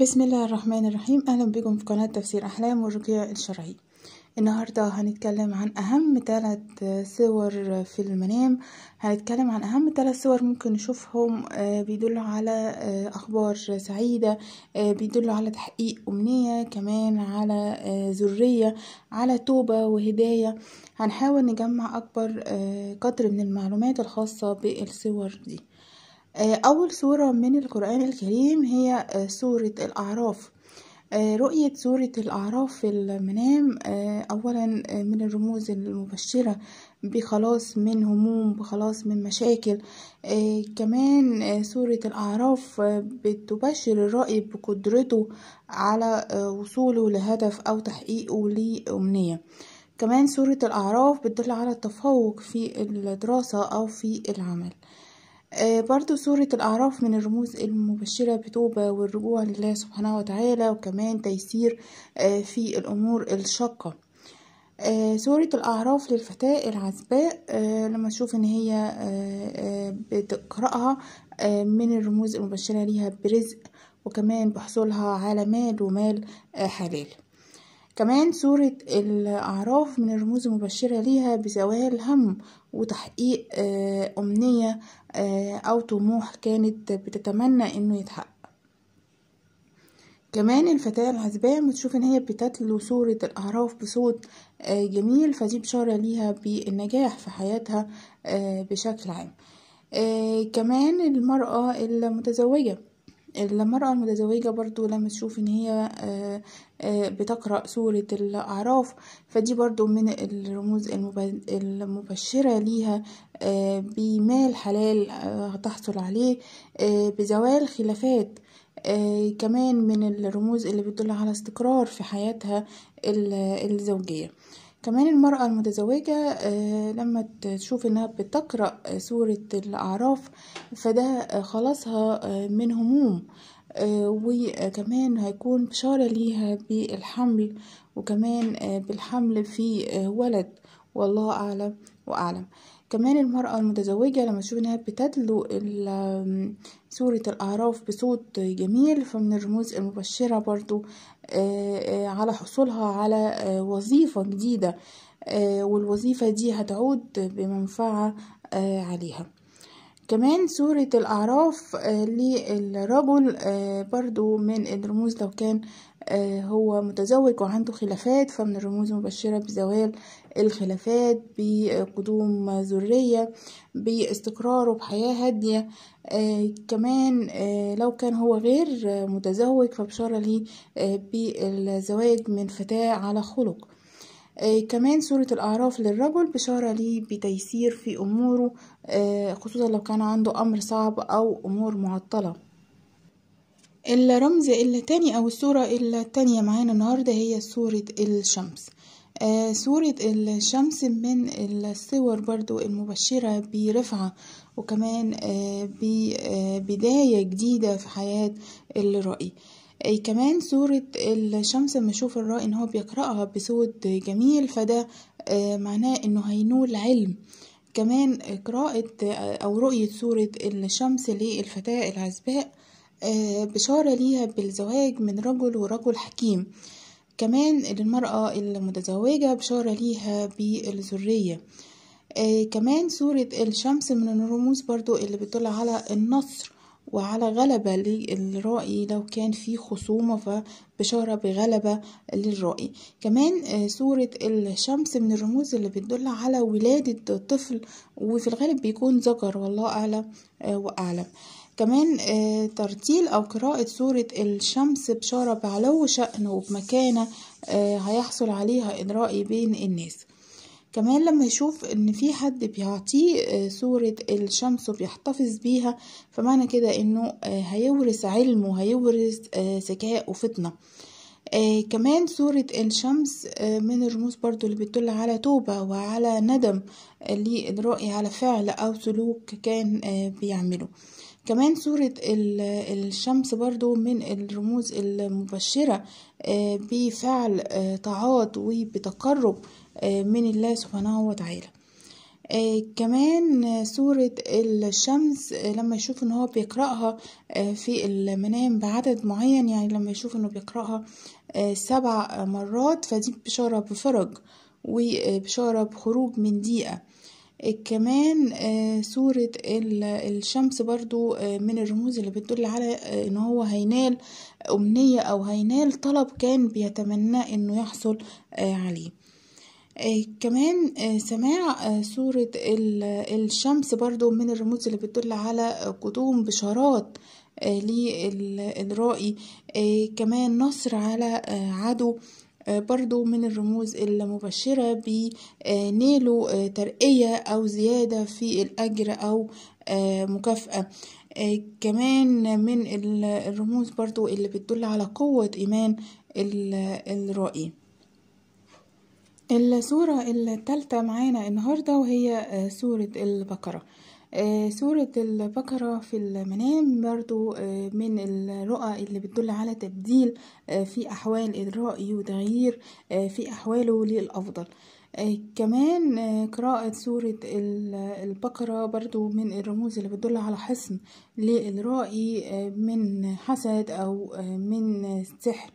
بسم الله الرحمن الرحيم أهلا بكم في قناة تفسير أحلام ورقية الشرعي النهاردة هنتكلم عن أهم ثلاث صور في المنام هنتكلم عن أهم ثلاث صور ممكن نشوفهم آه، بيدلوا على آه، أخبار سعيدة آه، بيدلوا على تحقيق أمنية كمان على ذرية على توبة وهداية هنحاول نجمع أكبر قدر من المعلومات الخاصة بالصور دي آه، أول سورة من القرآن الكريم هي آه، سورة الأعراف آه، رؤية سورة الأعراف في المنام أولا من الرموز المبشرة بخلاص من هموم بخلاص من مشاكل كمان سورة الأعراف بتبشر الرأي بقدرته على وصوله لهدف أو تحقيقه لأمنية كمان سورة الأعراف بتدل على التفوق في الدراسة أو في العمل آه، برضو سورة الأعراف من الرموز المبشرة بتوبة والرجوع لله سبحانه وتعالى وكمان تيسير آه، في الأمور الشاقة آه، سورة الأعراف للفتاة العزباء لما تشوف إن هي بتقرأها من الرموز المبشرة ليها برزق وكمان بحصولها على مال ومال حلال كمان سورة الأعراف من الرموز المبشرة ليها بزوال هم وتحقيق آه، أمنية آه، أو طموح كانت بتتمنى إنه يتحقق كمان الفتاة العزباء بتشوف إن هي بتتلو سورة الأعراف بصوت آه، جميل فدي بشارة ليها بالنجاح في حياتها بشكل عام كمان المرأة المتزوجة المرأة المتزوجة برضو لما تشوف ان هي آه، آه، بتقرأ سورة الأعراف فدي برضو من الرموز المبشرة ليها آه، بمال حلال هتحصل عليه بزوال خلافات كمان من الرموز اللي بتدل على استقرار في حياتها الزوجية كمان المرأة المتزوجة آه، لما تشوف انها بتقرأ آه، سورة الأعراف فده آه، خلاصها من هموم وكمان هيكون بشارة ليها بالحمل وكمان بالحمل في ولد والله أعلم وأعلم كمان المرأة المتزوجة لما تشوف إنها بتدلو سورة الأعراف بصوت جميل فمن الرموز المبشرة برضو آه، آه، على حصولها على آه، وظيفة جديدة والوظيفة دي هتعود بمنفعة عليها كمان سورة الأعراف للرجل برضو من الرموز لو كان آه، هو متزوج وعنده خلافات فمن الرموز المبشرة بزوال الخلافات بقدوم ذرية باستقراره بحياة هادية آه، كمان آه، لو كان هو غير متزوج فبشارة ليه بالزواج من فتاة على خلق كمان سورة الأعراف للرجل بشارة ليه بتيسير في أموره خصوصا لو كان عنده أمر صعب أو أمور معطلة الرمز التاني أو الصورة التانية معانا النهاردة هي صورة الشمس آه، صورة الشمس من الصور برضو المبشرة برفعة وكمان آه، ببداية آه، جديدة في حياة الرأي كمان صورة الشمس لما شوف الرأي ان هو بيقرأها بصوت جميل فده معناه انه هينول علم كمان قراءة او رؤية صورة الشمس للفتاة العزباء آه، بشارة ليها بالزواج من رجل ورجل حكيم كمان للمرأة المتزوجة بشارة ليها بالذرية آه، كمان سورة الشمس من الرموز برضو اللي بتدل على النصر وعلى غلبة للرائي لو كان في خصومة فبشارة بغلبة للرائي كمان سورة آه، الشمس من الرموز اللي بتدل على ولادة طفل وفي الغالب بيكون ذكر والله أعلم وأعلم كمان آه، ترتيل أو قراءة سورة الشمس بشارة بعلو شأن وبمكانة آه، هيحصل عليها إدرائي بين الناس كمان لما يشوف ان في حد بيعطيه صورة آه، الشمس وبيحتفظ بيها فمعنى كده انه هيورث علم وهيورث ذكاء وفطنة كمان صورة الشمس من الرموز برضو اللي بتدل على توبة وعلى ندم لإجرائي على فعل أو سلوك كان بيعمله كمان صورة الشمس برضو من الرموز المبشرة آه، بفعل طاعات آه، وبتقرب آه، من الله سبحانه وتعالى كمان سورة الشمس لما يشوف ان هو بيقرأها في المنام بعدد معين يعني لما يشوف انه بيقرأها سبع مرات فدي بشارة بفرج وبشارة بخروج من ضيقة كمان آه، صورة الشمس برضو آه، من الرموز اللي بتدل على آه، ان هو هينال امنية او هينال طلب كان بيتمنى انه يحصل عليه كمان سماع صورة الشمس برضو من الرموز اللي بتدل على قدوم بشارات للرائي كمان نصر على عدو آه، برضو من الرموز المبشرة بنيله آه، آه، ترقية أو زيادة في الأجر أو مكافأة كمان من الرموز برضو اللي بتدل على قوة إيمان الرائي السورة التالتة معانا النهاردة وهي سورة البقرة آه، سورة البقرة في المنام برضو آه، من الرؤى اللي بتدل على تبديل آه، في أحوال الرأي وتغيير في أحواله للأفضل كمان قراءة سورة البقرة برضو من الرموز اللي بتدل على حصن للرأي من حسد أو من سحر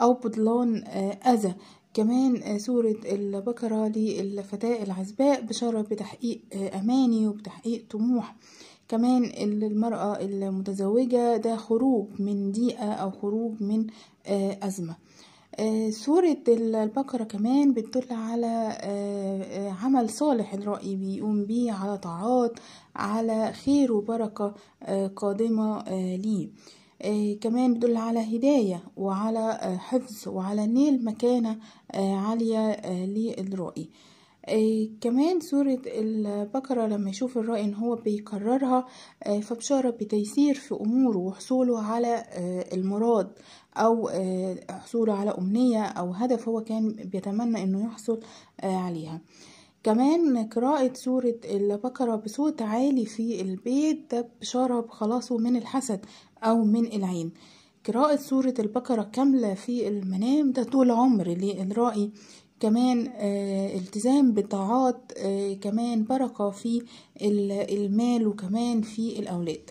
أو بطلان أذى كمان سورة البقرة للفتاة العزباء بشارة بتحقيق أماني وبتحقيق طموح كمان المرأة المتزوجة ده خروج من ضيقة أو خروج من آه، أزمة آه، سورة البقرة كمان بتدل على آه، عمل صالح الرأي بيقوم بيه على طاعات على خير وبركة قادمة ليه إيه، كمان بدل على هداية وعلى آه، حفظ وعلى نيل مكانة آه، عالية آه، للرائي إيه، كمان سورة البقرة لما يشوف الرائي ان هو بيكررها فبشارة بتيسير في اموره وحصوله على المراد او حصوله على امنية او هدف هو كان بيتمنى انه يحصل عليها كمان قراءة سورة البقرة بصوت عالي في البيت ده بشارة بخلاصه من الحسد أو من العين قراءة سورة البقرة كاملة في المنام ده طول عمر للرائي كمان آه، التزام بطاعات آه، كمان بركة في المال وكمان في الأولاد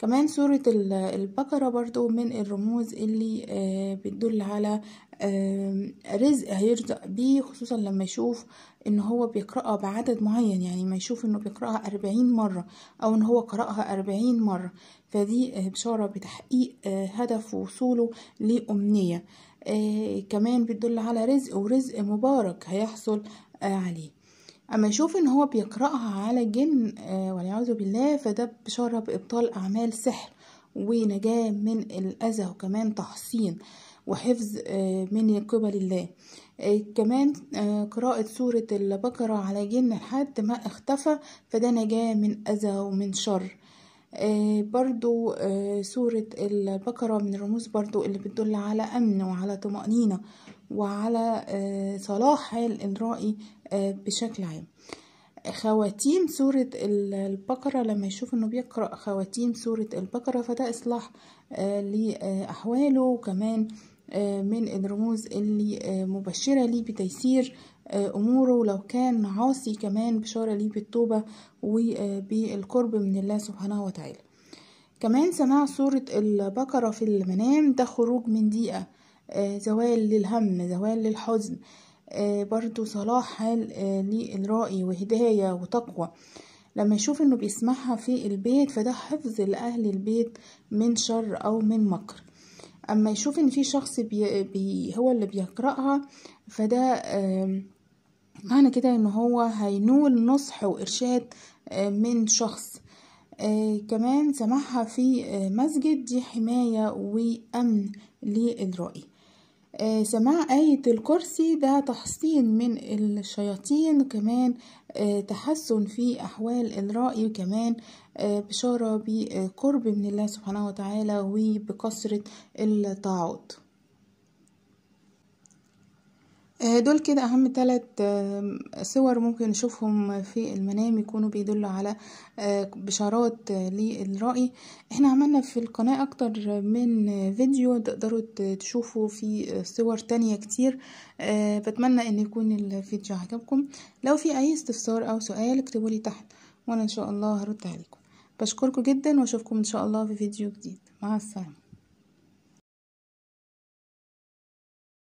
كمان سورة البقرة برضو من الرموز اللي آه، بتدل على آه، رزق هيرزق بيه خصوصا لما يشوف ان هو بيقرأها بعدد معين يعني ما يشوف انه بيقرأها أربعين مرة او ان هو قرأها أربعين مرة فدي آه، بشارة بتحقيق هدف وصوله لأمنية كمان بتدل على رزق ورزق مبارك هيحصل عليه اما يشوف ان هو بيقراها على جن آه، والعياذ بالله فده بشاره بابطال اعمال سحر ونجاه من الاذى وكمان تحصين وحفظ آه، من قبل الله آه، كمان قراءة سورة البقرة على جن لحد ما اختفى فده نجاة من أذى ومن شر برضو سورة البقرة من الرموز برضو اللي بتدل على أمن وعلى طمأنينة وعلى صلاح حال الرائي آه، بشكل عام خواتيم سورة البقرة لما يشوف انه بيقرأ خواتيم سورة البقرة فده اصلاح آه، لأحواله وكمان آه، من الرموز اللي مبشرة ليه بتيسير أموره لو كان عاصي كمان بشارة ليه بالتوبة وبالقرب من الله سبحانه وتعالى كمان سماع سورة البقرة في المنام ده خروج من ضيقة زوال للهم زوال للحزن آه، برضو صلاح للرأي آه، وهداية وتقوى لما يشوف انه بيسمعها في البيت فده حفظ لأهل البيت من شر أو من مكر أما يشوف ان في شخص بي بي هو اللي بيقرأها فده معنى كده ان هو هينول نصح وإرشاد آه، من شخص كمان سماعها في مسجد دي حماية وأمن للرأي آه، سماع آية الكرسي ده تحصين من الشياطين كمان آه، تحسن في أحوال الرأي كمان آه، بشارة بقرب من الله سبحانه وتعالى وبكثرة التعاوض آه، دول كده اهم ثلاث آه، صور ممكن نشوفهم في المنام يكونوا بيدلوا على آه، بشارات للرأي احنا عملنا في القناة اكتر من فيديو تقدروا تشوفوا في صور تانية كتير بتمنى ان يكون الفيديو عجبكم لو في اي استفسار او سؤال اكتبوا لي تحت وانا ان شاء الله هرد عليكم بشكركم جدا واشوفكم ان شاء الله في فيديو جديد مع السلامة